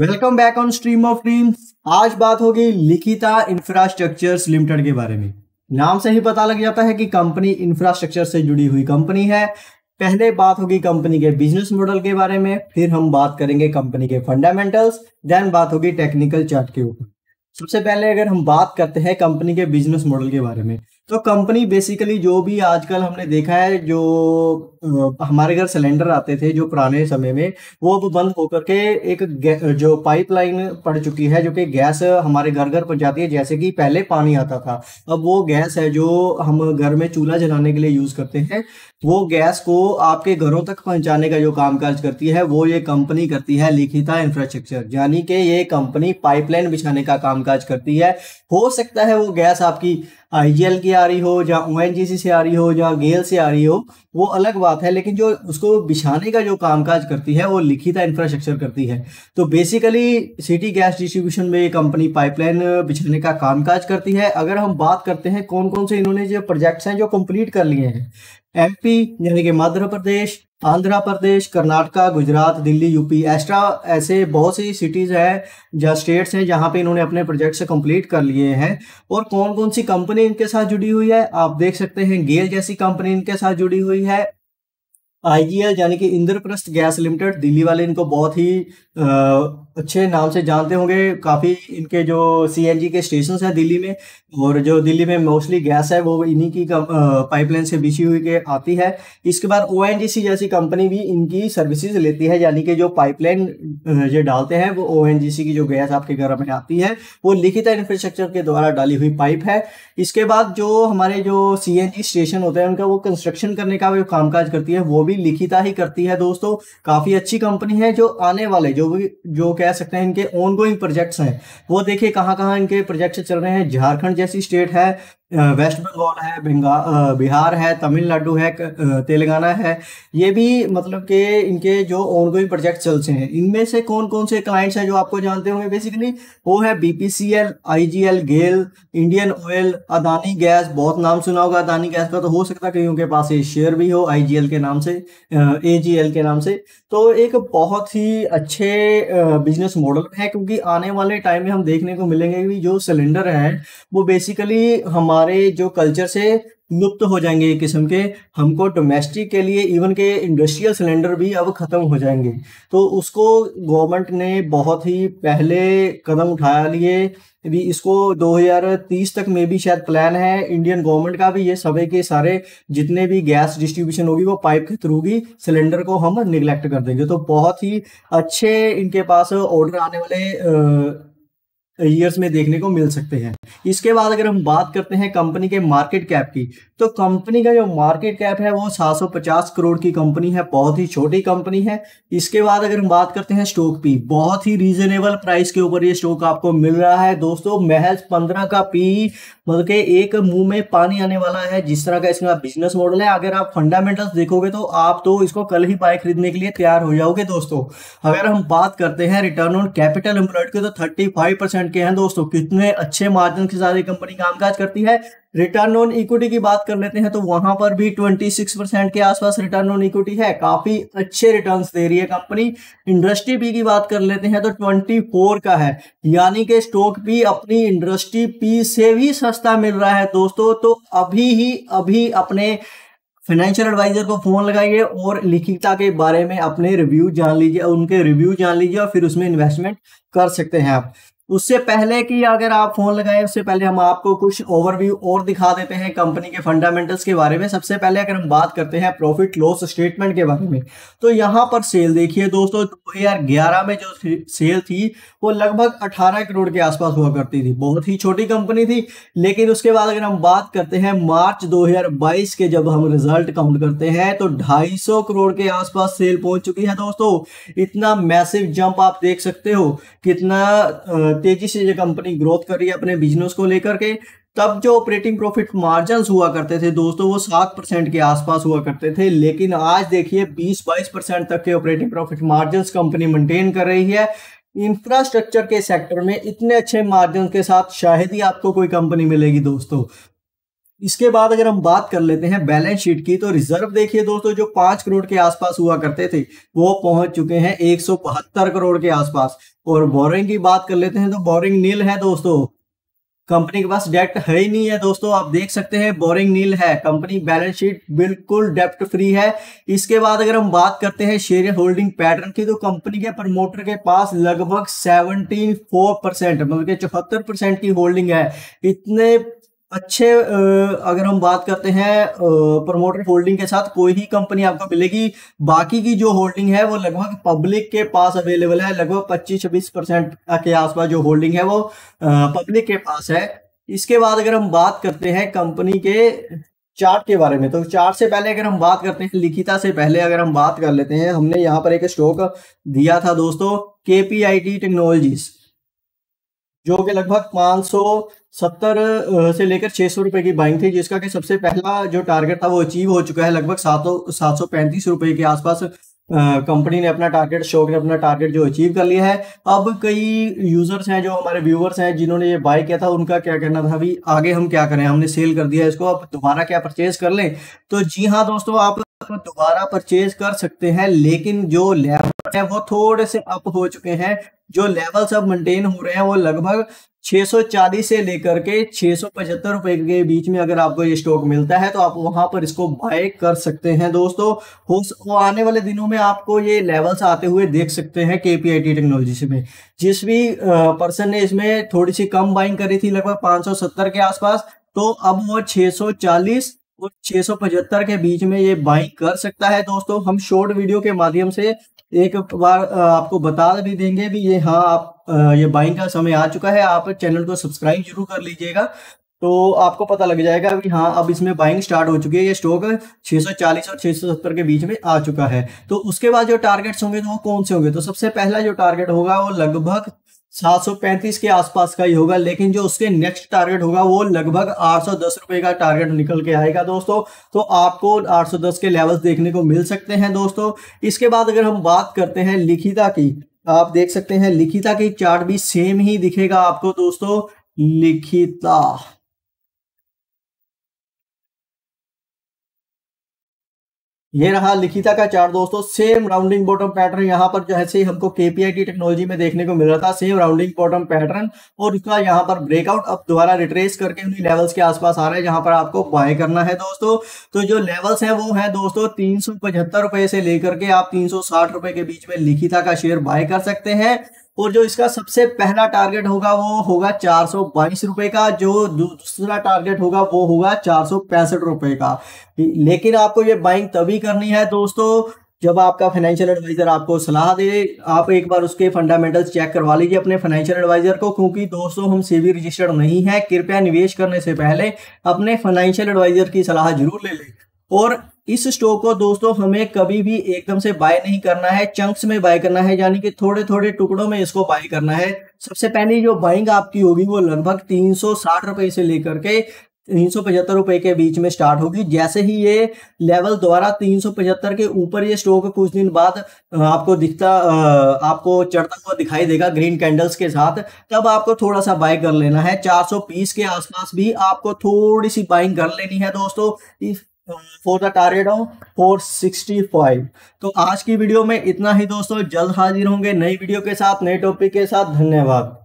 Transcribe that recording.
welcome back on stream of dreams आज बात होगी लिखिता इंफ्रास्ट्रक्चर्स लिमिटेड के बारे में नाम से ही पता लग जाता है कि कंपनी इंफ्रास्ट्रक्चर से जुड़ी हुई कंपनी है पहले बात होगी कंपनी के बिजनेस मॉडल के बारे में फिर हम बात करेंगे कंपनी के फंडामेंटल्स देन बात होगी टेक्निकल चार्ट के ऊपर सबसे पहले अगर हम बात करते हैं कंपनी के बिजनेस मॉडल के बारे में तो कंपनी बेसिकली जो भी आजकल हमने देखा है जो हमारे घर सिलेंडर आते थे जो पुराने समय में वो अब बंद होकर के एक जो पाइपलाइन पड़ चुकी है जो कि गैस हमारे घर घर पहुंचाती है जैसे कि पहले पानी आता था अब वो गैस है जो हम घर में चूल्हा जलाने के लिए यूज करते हैं वो गैस को आपके घरों तक पहुंचाने का जो कामकाज करती है वो ये कंपनी करती है लिखिता इंफ्रास्ट्रक्चर यानी कि ये कंपनी पाइपलाइन बिछाने का कामकाज करती है हो सकता है वो गैस आपकी आई की आ रही हो या ओ से आ रही हो या गेल से आ रही हो वो अलग बात है लेकिन जो उसको बिछाने का जो कामकाज करती है वो लिखित इंफ्रास्ट्रक्चर करती है तो बेसिकली सिटी गैस डिस्ट्रीब्यूशन में कंपनी पाइपलाइन बिछाने का कामकाज करती है अगर हम बात करते हैं कौन कौन से इन्होंने जो प्रोजेक्ट्स हैं जो कंप्लीट कर लिए हैं एमपी यानी कि मध्य प्रदेश आंध्र प्रदेश कर्नाटका गुजरात दिल्ली यूपी एक्स्ट्रा ऐसे बहुत सी सिटीज़ हैं जहाँ स्टेट्स हैं जहाँ पे इन्होंने अपने प्रोजेक्ट्स कंप्लीट कर लिए हैं और कौन कौन सी कंपनी इनके साथ जुड़ी हुई है आप देख सकते हैं गेल जैसी कंपनी इनके साथ जुड़ी हुई है आईजीएल यानी कि इंद्रप्रस्थ गैस लिमिटेड दिल्ली वाले इनको बहुत ही आ, अच्छे नाम से जानते होंगे काफ़ी इनके जो सी के स्टेशन हैं दिल्ली में और जो दिल्ली में मोस्टली गैस है वो इन्हीं की पाइपलाइन से बिछी हुई के आती है इसके बाद ओ जैसी कंपनी भी इनकी सर्विसेज लेती है यानी कि जो पाइपलाइन जो डालते हैं वो ओ की जो गैस आपके घर में आती है वो लिखित इंफ्रास्ट्रक्चर के द्वारा डाली हुई पाइप है इसके बाद जो हमारे जो सी स्टेशन होते हैं उनका वो कंस्ट्रक्शन करने का भी कामकाज करती है वो भी लिखिता ही करती है दोस्तों काफ़ी अच्छी कंपनी है जो आने वाले जो भी जो कह सकते हैं इनके ऑनगोइंग प्रोजेक्ट्स हैं वो देखिए कहाँ कहाँ इनके प्रोजेक्ट चल रहे हैं झारखंड जैसी स्टेट है वेस्ट बंगाल है बंगाल बिहार है तमिलनाडु है तेलंगाना है ये भी मतलब के इनके जो ऑनगोइंग प्रोजेक्ट चलते हैं इनमें से कौन कौन से क्लाइंट्स हैं जो आपको जानते होंगे बेसिकली वो है BPCL IGL GAIL Indian oil Adani gas बहुत नाम सुना होगा अदानी गैस का तो हो सकता है कहीं उनके पास ये शेयर भी हो आई के नाम से ए के नाम से तो एक बहुत ही अच्छे बिजनेस मॉडल है क्योंकि आने वाले टाइम में हम देखने को मिलेंगे कि जो सिलेंडर है वो बेसिकली हमारे हमारे जो कल्चर से लुप्त हो जाएंगे एक किस्म के हमको डोमेस्टिक के लिए इवन के इंडस्ट्रियल सिलेंडर भी अब ख़त्म हो जाएंगे तो उसको गवर्नमेंट ने बहुत ही पहले कदम उठा लिए भी इसको 2030 तक में भी शायद प्लान है इंडियन गवर्नमेंट का भी ये सभी के सारे जितने भी गैस डिस्ट्रीब्यूशन होगी वो पाइप के थ्रू भी सिलेंडर को हम निगलेक्ट कर देंगे तो बहुत ही अच्छे इनके पास ऑर्डर आने वाले ईयर्स में देखने को मिल सकते हैं इसके बाद अगर हम बात करते हैं कंपनी के मार्केट कैप की तो कंपनी का जो मार्केट कैप है वो 750 करोड़ की कंपनी है बहुत ही छोटी कंपनी है इसके बाद अगर हम बात करते हैं स्टॉक पी बहुत ही रीजनेबल प्राइस के ऊपर ये स्टॉक आपको मिल रहा है दोस्तों महज 15 का पी मतलब के एक मुंह में पानी आने वाला है जिस तरह का इसका बिजनेस मॉडल है अगर आप फंडामेंटल्स देखोगे तो आप तो इसको कल ही बाय खरीदने के लिए तैयार हो जाओगे दोस्तों अगर हम बात करते हैं रिटर्न ऑन कैपिटल एम्प्लॉयड के तो थर्टी के हैं दोस्तों कितने अच्छे मार्जिन के साथ ये कंपनी कामकाज करती है रिटर्न ऑन इक्विटी की बात कर लेते हैं तो वहां पर भी 26 परसेंट के आसपास रिटर्न ऑन इक्विटी है काफी अच्छे रिटर्न्स दे रही है कंपनी इंडस्ट्री पी की बात कर लेते हैं तो 24 का है यानी कि स्टॉक भी अपनी इंडस्ट्री पी से भी सस्ता मिल रहा है दोस्तों तो अभी ही अभी अपने फाइनेंशियल एडवाइजर को फोन लगाइए और लिखिता के बारे में अपने रिव्यू जान लीजिए उनके रिव्यू जान लीजिए और फिर उसमें इन्वेस्टमेंट कर सकते हैं आप उससे पहले कि अगर आप फोन लगाएं उससे पहले हम आपको कुछ ओवरव्यू और दिखा देते हैं कंपनी के फंडामेंटल्स के बारे में सबसे पहले अगर हम बात करते हैं प्रॉफिट लॉस स्टेटमेंट के बारे में तो यहाँ पर सेल देखिए दोस्तों दो हजार ग्यारह में जो सेल थी वो लगभग 18 करोड़ के आसपास हुआ करती थी बहुत ही छोटी कंपनी थी लेकिन उसके बाद अगर हम बात करते हैं मार्च दो के जब हम रिजल्ट काउंट करते हैं तो ढाई करोड़ के आसपास सेल पहुंच चुकी है दोस्तों इतना मैसिव जंप आप देख सकते हो कितना तेजी से जो कंपनी ग्रोथ कर रही है अपने बिजनेस को लेकर के तब जो ऑपरेटिंग प्रॉफिट मार्जिन हुआ करते थे दोस्तों वो सात परसेंट के आसपास हुआ करते थे लेकिन आज देखिए बीस बाईस परसेंट तक के operating profit margins company maintain कर रही है इंफ्रास्ट्रक्चर के सेक्टर में इतने अच्छे मार्जिन के साथ शायद ही आपको कोई कंपनी मिलेगी दोस्तों इसके बाद अगर हम बात कर लेते हैं बैलेंस शीट की तो रिजर्व देखिए दोस्तों जो पांच करोड़ के आसपास हुआ करते थे वो पहुंच चुके हैं एक सौ बहत्तर करोड़ के आसपास और बोरिंग की बात कर लेते हैं तो बोरिंग नील है दोस्तों कंपनी के पास डेट है ही नहीं है दोस्तों आप देख सकते हैं बोरिंग नील है कंपनी बैलेंस शीट बिल्कुल डेप्ट फ्री है इसके बाद अगर हम बात करते हैं शेयर होल्डिंग पैटर्न की तो कंपनी के प्रमोटर के पास लगभग सेवनटीन फोर परसेंट मतलब चौहत्तर परसेंट की होल्डिंग है इतने अच्छे अगर हम बात करते हैं प्रमोटर होल्डिंग के साथ कोई ही कंपनी आपको मिलेगी बाकी की जो होल्डिंग है वो लगभग पब्लिक के पास अवेलेबल है लगभग 25-26 परसेंट के आसपास जो होल्डिंग है वो पब्लिक के पास है इसके बाद अगर हम बात करते हैं कंपनी के चार्ट के बारे में तो चार्ट से पहले अगर हम बात करते हैं लिखिता से पहले अगर हम बात कर लेते हैं हमने यहाँ पर एक स्टॉक दिया था दोस्तों के टेक्नोलॉजीज जो कि लगभग सत्तर से लेकर छह सौ रुपए की बाइंग थी जिसका कि सबसे पहला जो टारगेट था वो अचीव हो चुका है लगभग सात सात सौ पैंतीस रुपए के आसपास कंपनी ने अपना टारगेट शोक ने अपना टारगेट जो अचीव कर लिया है अब कई यूजर्स हैं जो हमारे व्यूवर्स हैं जिन्होंने ये बाय किया था उनका क्या कहना था अभी आगे हम क्या करें हमने सेल कर दिया इसको अब दोबारा क्या परचेज कर लें तो जी हाँ दोस्तों आप तो दोबारा परचेज कर सकते हैं लेकिन जो लेवल है वो थोड़े से अप हो चुके हैं जो लेवल्स अब मेंटेन हो रहे हैं वो लगभग 640 से लेकर के छह रुपए के बीच में अगर आपको ये स्टॉक मिलता है तो आप वहां पर इसको बाय कर सकते हैं दोस्तों हो वो आने वाले दिनों में आपको ये लेवल्स आते हुए देख सकते हैं केपीआईटी टेक्नोलॉजी से में जिस भी पर्सन ने इसमें थोड़ी सी कम बाइंग करी थी लगभग 570 के आसपास तो अब वो छे कुछ छह के बीच में ये बाइंग कर सकता है दोस्तों हम शॉर्ट वीडियो के माध्यम से एक बार आपको बता भी देंगे भी ये हाँ आप ये बाइंग का समय आ चुका है आप चैनल को सब्सक्राइब जरूर कर लीजिएगा तो आपको पता लग जाएगा कि हाँ अब इसमें बाइंग स्टार्ट हो चुकी है ये स्टॉक 640 और 670 के बीच में आ चुका है तो उसके बाद जो टारगेट्स होंगे तो वो कौन से होंगे तो सबसे पहला जो टारगेट होगा वो लगभग 735 के आसपास का ही होगा लेकिन जो उसके नेक्स्ट टारगेट होगा वो लगभग आठ रुपए का टारगेट निकल के आएगा दोस्तों तो आपको 810 के लेवल्स देखने को मिल सकते हैं दोस्तों इसके बाद अगर हम बात करते हैं लिखिता की आप देख सकते हैं लिखिता की चार्ट भी सेम ही दिखेगा आपको दोस्तों लिखिता ये रहा लिखिता का चार्ट दोस्तों सेम राउंडिंग बॉटम पैटर्न यहाँ पर जो है से हमको केपीआईटी टेक्नोलॉजी में देखने को मिल रहा था सेम राउंडिंग बॉटम पैटर्न और इसका यहाँ पर ब्रेकआउट अब दोबारा रिट्रेस करके उन्हीं लेवल्स के आसपास आ रहा है जहाँ पर आपको बाय करना है दोस्तों तो जो लेवल्स हैं वो है दोस्तों तीन रुपए से लेकर के आप तीन रुपए के बीच में लिखिता का शेयर बाय कर सकते हैं और जो इसका सबसे पहला टारगेट होगा वो होगा चार सौ बाईस रुपए का जो दूसरा टारगेट होगा वो होगा चार सौ पैंसठ रुपए का लेकिन आपको ये बाइंग तभी करनी है दोस्तों जब आपका फाइनेंशियल एडवाइजर आपको सलाह दे आप एक बार उसके फंडामेंटल्स चेक करवा लीजिए अपने फाइनेंशियल एडवाइजर को क्योंकि दोस्तों हम सेबी रजिस्टर्ड नहीं है कृपया निवेश करने से पहले अपने फाइनेंशियल एडवाइजर की सलाह जरूर ले लें और इस स्टॉक को दोस्तों हमें कभी भी एकदम से बाय नहीं करना है चंक्स में बाय करना है यानी कि थोड़े थोड़े टुकड़ों में इसको बाय करना है सबसे पहले जो बाइंग आपकी होगी वो लगभग तीन रुपए से लेकर के तीन सौ पचहत्तर रुपए के बीच में स्टार्ट होगी जैसे ही ये लेवल द्वारा तीन सौ पचहत्तर के ऊपर ये स्टॉक कुछ दिन बाद आपको दिखता आपको चढ़ता हुआ दिखाई देगा ग्रीन कैंडल्स के साथ तब आपको थोड़ा सा बाय कर लेना है चार सौ के आसपास भी आपको थोड़ी सी बाइंग कर लेनी है दोस्तों for the target of five तो आज की वीडियो में इतना ही दोस्तों जल्द हाजिर होंगे नई वीडियो के साथ नए टॉपिक के साथ धन्यवाद